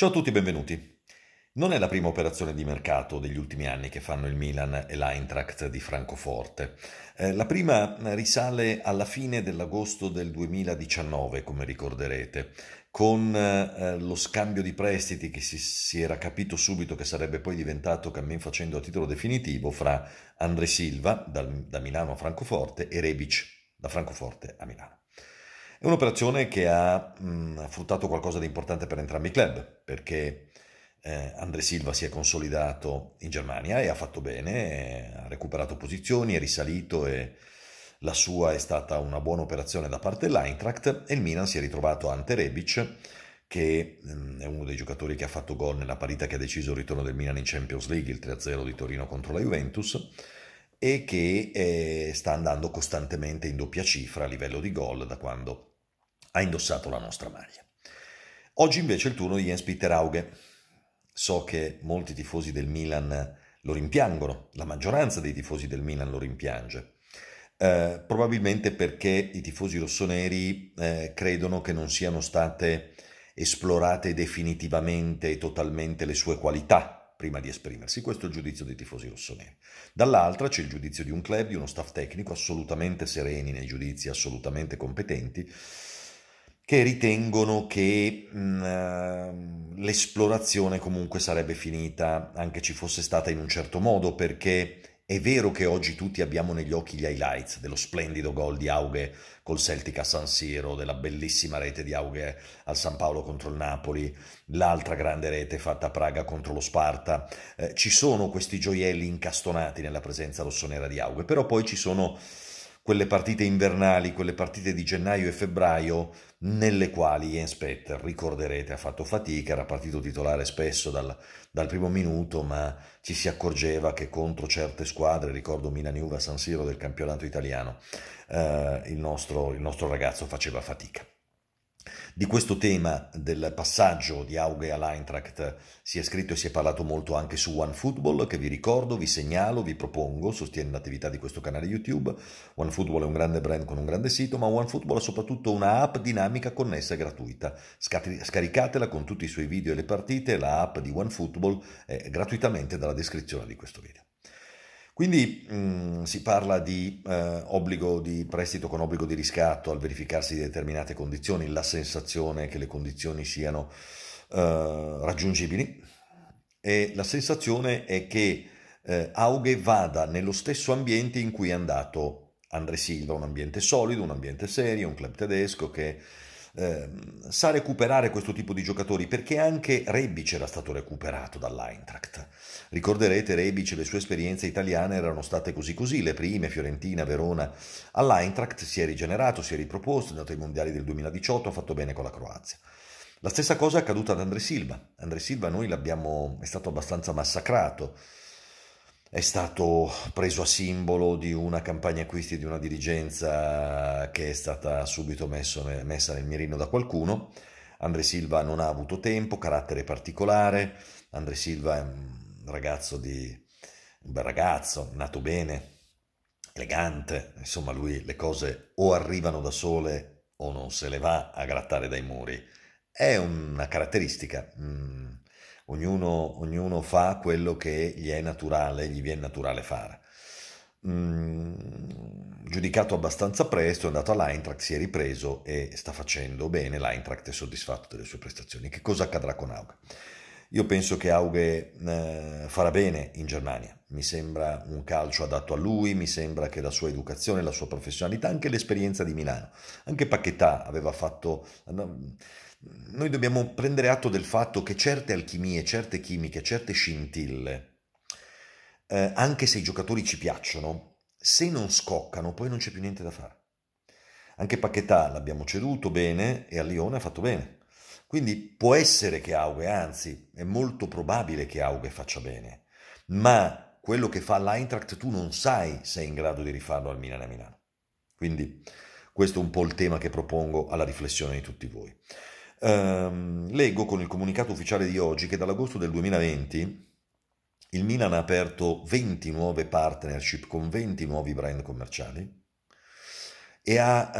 Ciao a tutti, benvenuti. Non è la prima operazione di mercato degli ultimi anni che fanno il Milan e l'Eintracht di Francoforte. Eh, la prima risale alla fine dell'agosto del 2019, come ricorderete, con eh, lo scambio di prestiti che si, si, era capito subito che sarebbe poi diventato cammin facendo a titolo definitivo fra Andre Silva dal, da Milano a Francoforte e Rebic da Francoforte a Milano. È un'operazione che ha mh, mm, fruttato qualcosa di importante per entrambi i club, perché eh, Andre Silva si è consolidato in Germania e ha fatto bene, ha recuperato posizioni, è risalito e la sua è stata una buona operazione da parte dell'Eintracht e il Milan si è ritrovato ante Rebic che mm, è uno dei giocatori che ha fatto gol nella partita che ha deciso il ritorno del Milan in Champions League, il 3-0 di Torino contro la Juventus, e che eh, sta andando costantemente in doppia cifra a livello di gol da quando ha indossato la nostra maglia. Oggi invece è il turno di Jens Peter Auge. So che molti tifosi del Milan lo rimpiangono, la maggioranza dei tifosi del Milan lo rimpiange. Eh, probabilmente perché i tifosi rossoneri eh, credono che non siano state esplorate definitivamente e totalmente le sue qualità prima di esprimersi. Questo è il giudizio dei tifosi rossoneri. Dall'altra c'è il giudizio di un club, di uno staff tecnico assolutamente sereni nei giudizi, assolutamente competenti, che ritengono che mh, ehm, l'esplorazione comunque sarebbe finita anche ci fosse stata in un certo modo perché è vero che oggi tutti abbiamo negli occhi gli highlights dello splendido gol di Aughe col Celtic a San Siro, della bellissima rete di Aughe al San Paolo contro il Napoli, l'altra grande rete fatta a Praga contro lo Sparta. Eh, ci sono questi gioielli incastonati nella presenza rossonera di Aughe, però poi ci sono quelle partite invernali, quelle partite di gennaio e febbraio nelle quali Jens Petter, ricorderete, ha fatto fatica, era partito titolare spesso dal, dal primo minuto, ma ci si accorgeva che contro certe squadre, ricordo Milan-Juve San Siro del campionato italiano, eh, il, nostro, il nostro ragazzo faceva fatica. Di questo tema del passaggio di Auge all'Eintracht si è scritto e si è parlato molto anche su OneFootball che vi ricordo, vi segnalo, vi propongo, sostiene l'attività di questo canale YouTube. OneFootball è un grande brand con un grande sito, ma OneFootball ha soprattutto una app dinamica connessa e gratuita. Scaricatela con tutti i suoi video e le partite, la app di OneFootball è gratuitamente dalla descrizione di questo video. Quindi mh, mm, si parla di, eh, obbligo di prestito con obbligo di riscatto al verificarsi di determinate condizioni, la sensazione che le condizioni siano eh, raggiungibili e la sensazione è che eh, Auge vada nello stesso ambiente in cui è andato Andre Silva, un ambiente solido, un ambiente serio, un club tedesco che Ehm, sa recuperare questo tipo di giocatori perché anche Rebic era stato recuperato dall'Eintracht. Ricorderete Rebic e le sue esperienze italiane erano state così così, le prime Fiorentina, Verona. All'Eintracht si è rigenerato, si è riproposto, è andato ai mondiali del 2018, ha fatto bene con la Croazia. La stessa cosa è accaduta ad Andre Silva. Andre Silva noi l'abbiamo, è stato abbastanza massacrato è stato preso a simbolo di una campagna acquisti di una dirigenza che è stata subito messo, messa nel mirino da qualcuno. Andre Silva non ha avuto tempo, carattere particolare. Andre Silva è un ragazzo di un bel ragazzo, nato bene, elegante, insomma lui le cose o arrivano da sole o non se le va a grattare dai muri. È una caratteristica. Mm ognuno, ognuno fa quello che gli è naturale, gli viene naturale fare. Mm, giudicato abbastanza presto, è andato all'Eintracht, si è ripreso e sta facendo bene, l'Eintracht è soddisfatto delle sue prestazioni. Che cosa accadrà con Auga? Io penso che Auge eh, farà bene in Germania, mi sembra un calcio adatto a lui, mi sembra che la sua educazione, la sua professionalità, anche l'esperienza di Milano, anche Paquetà aveva fatto... noi dobbiamo prendere atto del fatto che certe alchimie, certe chimiche, certe scintille, eh, anche se i giocatori ci piacciono, se non scoccano poi non c'è più niente da fare. Anche Paquetà l'abbiamo ceduto bene e a Lione ha fatto bene quindi può essere che Auge, anzi è molto probabile che Auge faccia bene, ma quello che fa l'Eintracht tu non sai se è in grado di rifarlo al Milan a Milano. Quindi questo è un po' il tema che propongo alla riflessione di tutti voi. Ehm, leggo con il comunicato ufficiale di oggi che dall'agosto del 2020 il Milan ha aperto 20 nuove partnership con 20 nuovi brand commerciali e ha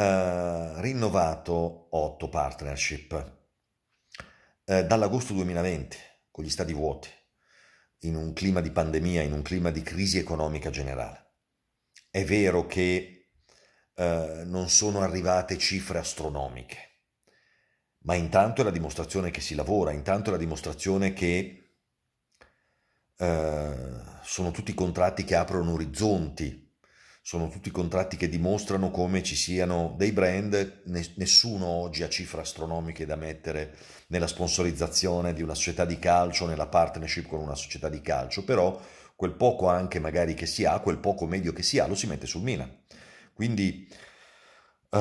eh, rinnovato 8 partnership eh, dall'agosto 2020, con gli stadi vuoti, in un clima di pandemia, in un clima di crisi economica generale. È vero che eh, non sono arrivate cifre astronomiche, ma intanto è la dimostrazione che si lavora, intanto è la dimostrazione che eh, sono tutti contratti che aprono orizzonti, sono tutti contratti che dimostrano come ci siano dei brand, nessuno oggi ha cifre astronomiche da mettere nella sponsorizzazione di una società di calcio, nella partnership con una società di calcio, però quel poco anche magari che si ha, quel poco medio che si ha, lo si mette sul Milan. Quindi uh,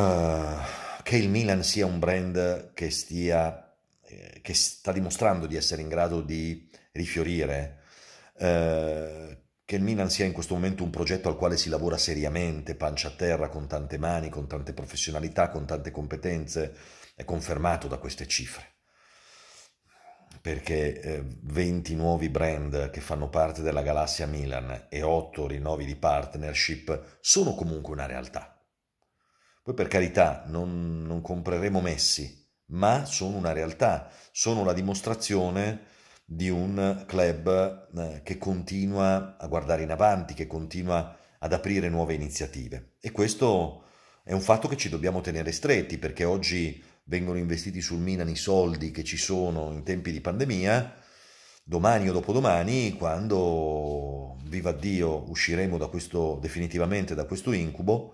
che il Milan sia un brand che, stia, eh, che sta dimostrando di essere in grado di rifiorire, eh, che il Milan sia in questo momento un progetto al quale si lavora seriamente, pancia a terra, con tante mani, con tante professionalità, con tante competenze, è confermato da queste cifre. Perché eh, 20 nuovi brand che fanno parte della galassia Milan e 8 rinnovi di partnership sono comunque una realtà. Poi per carità non, non compreremo Messi, ma sono una realtà, sono la dimostrazione di un club eh, che continua a guardare in avanti, che continua ad aprire nuove iniziative. E questo è un fatto che ci dobbiamo tenere stretti perché oggi vengono investiti sul Milan i soldi che ci sono in tempi di pandemia, domani o dopodomani, quando, viva Dio, usciremo da questo, definitivamente da questo incubo,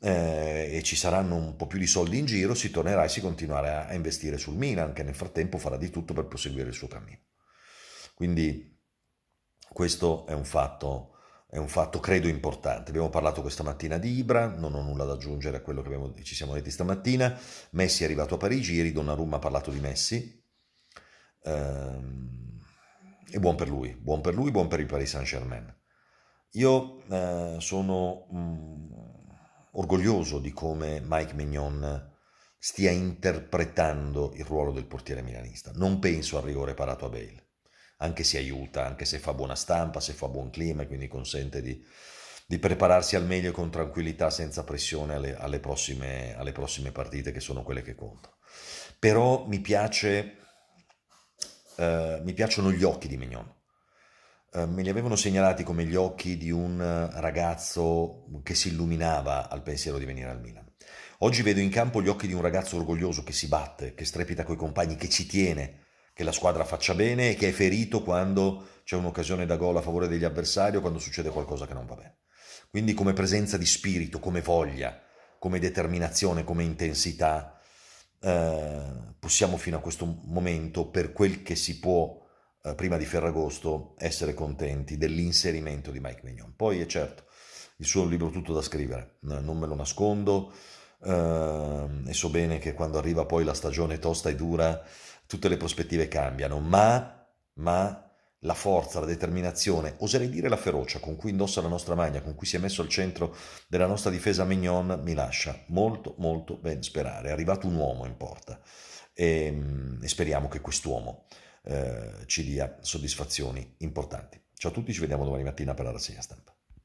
eh, e ci saranno un po' più di soldi in giro, si tornerà e si continuerà a investire sul Milan, che nel frattempo farà di tutto per proseguire il suo cammino. Quindi questo è un fatto, è un fatto credo importante. Abbiamo parlato questa mattina di Ibra, non ho nulla da aggiungere a quello che abbiamo, ci siamo detti stamattina. Messi è arrivato a Parigi, ieri Donnarumma ha parlato di Messi. Ehm, e buon per lui, buon per lui, buon per il Paris Saint-Germain. Io eh, sono... Mh, mm, orgoglioso di come Mike Mignon stia interpretando il ruolo del portiere milanista. Non penso al rigore parato a Bale, anche se aiuta, anche se fa buona stampa, se fa buon clima e quindi consente di, di prepararsi al meglio con tranquillità, senza pressione alle, alle, prossime, alle prossime partite che sono quelle che contano. Però mi piace Uh, mi piacciono gli occhi di Mignon. Ehm, me li avevano segnalati come gli occhi di un eh, ragazzo che si illuminava al pensiero di venire al Milan. Oggi vedo in campo gli occhi di un ragazzo orgoglioso che si batte, che strepita coi compagni, che ci tiene, che la squadra faccia bene e che è ferito quando c'è un'occasione da gol a favore degli avversari o quando succede qualcosa che non va bene. Quindi come presenza di spirito, come voglia, come determinazione, come intensità, eh, possiamo fino a questo momento, per quel che si può eh, prima di Ferragosto essere contenti dell'inserimento di Mike Mignon. Poi è certo, il suo è un libro tutto da scrivere, eh, non me lo nascondo, eh, e so bene che quando arriva poi la stagione tosta e dura tutte le prospettive cambiano, ma, ma la forza, la determinazione, oserei dire la ferocia con cui indossa la nostra maglia, con cui si è messo al centro della nostra difesa Mignon, mi lascia molto, molto ben sperare. È arrivato un uomo in porta e, ehm, e speriamo che quest'uomo eh, ci dia soddisfazioni importanti. Ciao a tutti, ci vediamo domani mattina per la rassegna stampa.